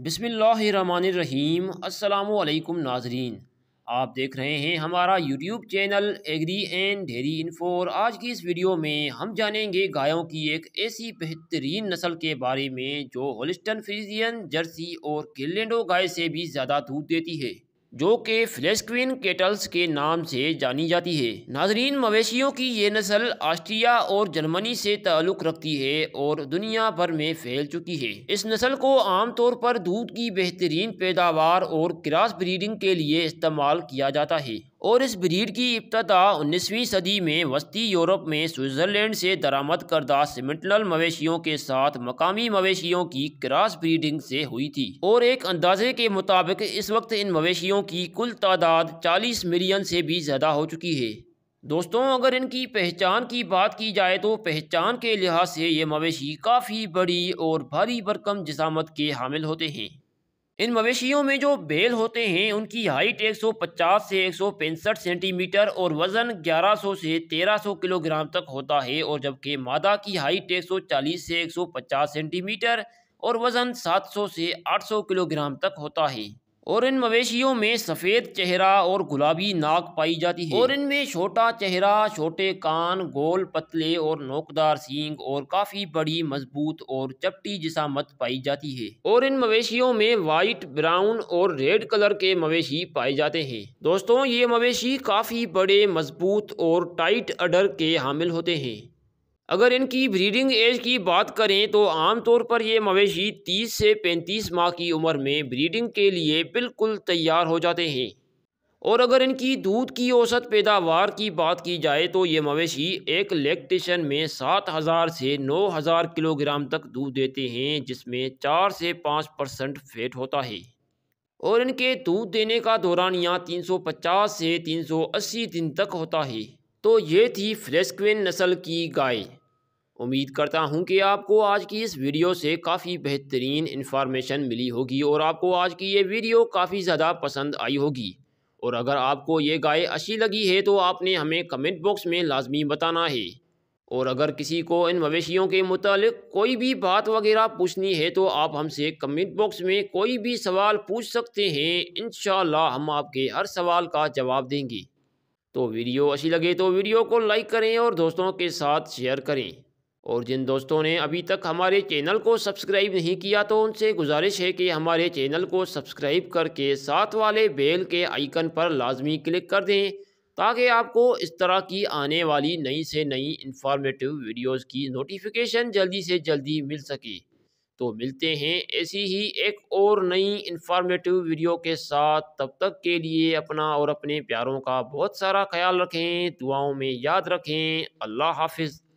बिसमीम अल्लाम नाजरीन आप देख रहे हैं हमारा YouTube channel agri and dairy info आज की इस वीडियो में हम जानेंगे गायों की एक ऐसी बेहतरीन नस्ल के बारे में जो होलिस्टन फ्रीजियन जर्सी और किलेंडो गाय से भी ज़्यादा दूध देती है जो कि फ्लैश केटल्स के नाम से जानी जाती है नाजरीन मवेशियों की ये नस्ल ऑस्ट्रिया और जर्मनी से ताल्लुक़ रखती है और दुनिया भर में फैल चुकी है इस नस्ल को आमतौर पर दूध की बेहतरीन पैदावार और क्रास ब्रीडिंग के लिए इस्तेमाल किया जाता है और इस ब्रीड की इब्तदा 19वीं सदी में वस्ती यूरोप में स्विट्ज़रलैंड से दरामद करदा सिमेंटल मवेशियों के साथ मकामी मवेशियों की क्रॉस ब्रीडिंग से हुई थी और एक अंदाजे के मुताबिक इस वक्त इन मवेशियों की कुल तादाद 40 मिलियन से भी ज़्यादा हो चुकी है दोस्तों अगर इनकी पहचान की बात की जाए तो पहचान के लिहाज से ये मवेशी काफ़ी बड़ी और भारी भरकम जिसामत के हामिल होते हैं इन मवेशियों में जो बेल होते हैं उनकी हाइट 150 से एक सेंटीमीटर और वज़न 1100 से 1300 किलोग्राम तक होता है और जबकि मादा की हाइट 140 से 150 सेंटीमीटर और वज़न 700 से 800 किलोग्राम तक होता है और इन मवेशियों में सफ़ेद चेहरा और गुलाबी नाक पाई जाती है और इनमें छोटा चेहरा छोटे कान गोल पतले और नोकदार सींग और काफ़ी बड़ी मजबूत और चपटी जिसामत पाई जाती है और इन मवेशियों में वाइट ब्राउन और रेड कलर के मवेशी पाए जाते हैं दोस्तों ये मवेशी काफ़ी बड़े मजबूत और टाइट अडर के हामिल होते हैं अगर इनकी ब्रीडिंग एज की बात करें तो आमतौर पर ये मवेशी 30 से 35 माह की उम्र में ब्रीडिंग के लिए बिल्कुल तैयार हो जाते हैं और अगर इनकी दूध की औसत पैदावार की बात की जाए तो ये मवेशी एक लैक्टेशन में 7000 से 9000 किलोग्राम तक दूध देते हैं जिसमें 4 से 5 परसेंट फेट होता है और इनके दूध देने का दौरान यहाँ तीन से तीन दिन तक होता है तो ये थी फ्रेस्क्विन नस्ल की गाय उम्मीद करता हूं कि आपको आज की इस वीडियो से काफ़ी बेहतरीन इन्फॉर्मेशन मिली होगी और आपको आज की ये वीडियो काफ़ी ज़्यादा पसंद आई होगी और अगर आपको ये गाय अच्छी लगी है तो आपने हमें कमेंट बॉक्स में लाजमी बताना है और अगर किसी को इन मवेशियों के मुतालिक कोई भी बात वगैरह पूछनी है तो आप हमसे कमेंट बॉक्स में कोई भी सवाल पूछ सकते हैं इन हम आपके हर सवाल का जवाब देंगे तो वीडियो अच्छी लगे तो वीडियो को लाइक करें और दोस्तों के साथ शेयर करें और जिन दोस्तों ने अभी तक हमारे चैनल को सब्सक्राइब नहीं किया तो उनसे गुजारिश है कि हमारे चैनल को सब्सक्राइब करके साथ वाले बेल के आइकन पर लाजमी क्लिक कर दें ताकि आपको इस तरह की आने वाली नई से नई इंफॉर्मेटिव वीडियोस की नोटिफिकेशन जल्दी से जल्दी मिल सके तो मिलते हैं ऐसी ही एक और नई इंफॉर्मेटिव वीडियो के साथ तब तक के लिए अपना और अपने प्यारों का बहुत सारा ख्याल रखें दुआओं में याद रखें अल्लाह हाफिज़